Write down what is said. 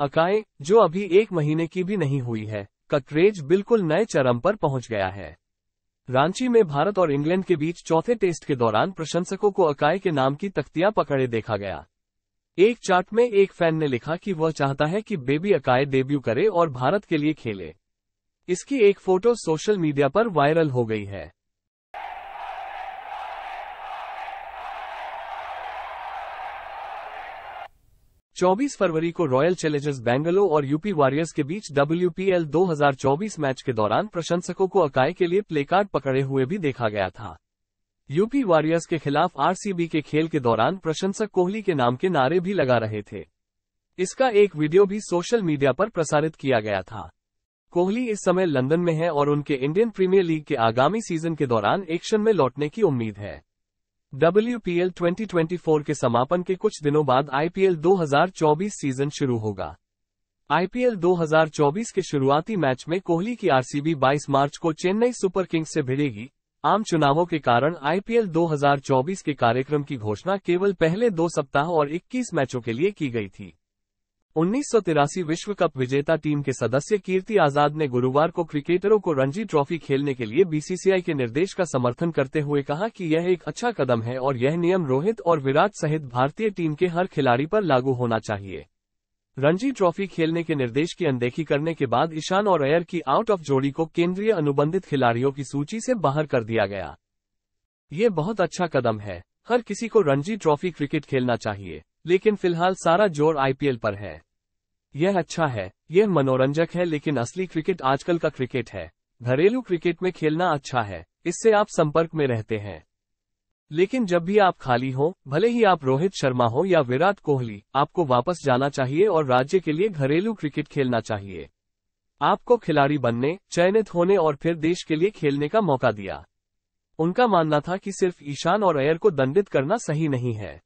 अकाए जो अभी एक महीने की भी नहीं हुई है का क्रेज बिल्कुल नए चरम पर पहुंच गया है रांची में भारत और इंग्लैंड के बीच चौथे टेस्ट के दौरान प्रशंसकों को अकाए के नाम की तख्तियां पकड़े देखा गया एक चार्ट में एक फैन ने लिखा कि वह चाहता है कि बेबी अकाए डेब्यू करे और भारत के लिए खेले इसकी एक फोटो सोशल मीडिया पर वायरल हो गई है 24 फरवरी को रॉयल चैलेंजर्स बेंगलो और यूपी वॉरियर्स के बीच डब्ल्यू 2024 मैच के दौरान प्रशंसकों को अकाए के लिए प्लेकार्ड पकड़े हुए भी देखा गया था यूपी वॉरियर्स के खिलाफ आरसीबी के खेल के दौरान प्रशंसक कोहली के नाम के नारे भी लगा रहे थे इसका एक वीडियो भी सोशल मीडिया पर प्रसारित किया गया था कोहली इस समय लंदन में है और उनके इंडियन प्रीमियर लीग के आगामी सीजन के दौरान एक्शन में लौटने की उम्मीद है डब्ल्यू 2024 के समापन के कुछ दिनों बाद आईपीएल 2024 सीजन शुरू होगा आईपीएल 2024 के शुरुआती मैच में कोहली की आरसीबी 22 मार्च को चेन्नई सुपर किंग्स से भिड़ेगी आम चुनावों के कारण आईपीएल 2024 के कार्यक्रम की घोषणा केवल पहले दो सप्ताह और 21 मैचों के लिए की गई थी उन्नीस विश्व कप विजेता टीम के सदस्य कीर्ति आजाद ने गुरुवार को क्रिकेटरों को रणजी ट्रॉफी खेलने के लिए बीसीसीआई के निर्देश का समर्थन करते हुए कहा कि यह एक अच्छा कदम है और यह नियम रोहित और विराट सहित भारतीय टीम के हर खिलाड़ी पर लागू होना चाहिए रणजी ट्रॉफी खेलने के निर्देश की अनदेखी करने के बाद ईशान और एयर की आउट ऑफ जोड़ी को केंद्रीय अनुबंधित खिलाड़ियों की सूची से बाहर कर दिया गया ये बहुत अच्छा कदम है हर किसी को रणजी ट्रॉफी क्रिकेट खेलना चाहिए लेकिन फिलहाल सारा जोर आईपीएल पर है यह अच्छा है यह मनोरंजक है लेकिन असली क्रिकेट आजकल का क्रिकेट है घरेलू क्रिकेट में खेलना अच्छा है इससे आप संपर्क में रहते हैं लेकिन जब भी आप खाली हो भले ही आप रोहित शर्मा हो या विराट कोहली आपको वापस जाना चाहिए और राज्य के लिए घरेलू क्रिकेट खेलना चाहिए आपको खिलाड़ी बनने चयनित होने और फिर देश के लिए खेलने का मौका दिया उनका मानना था कि सिर्फ ईशान और अयर को दंडित करना सही नहीं है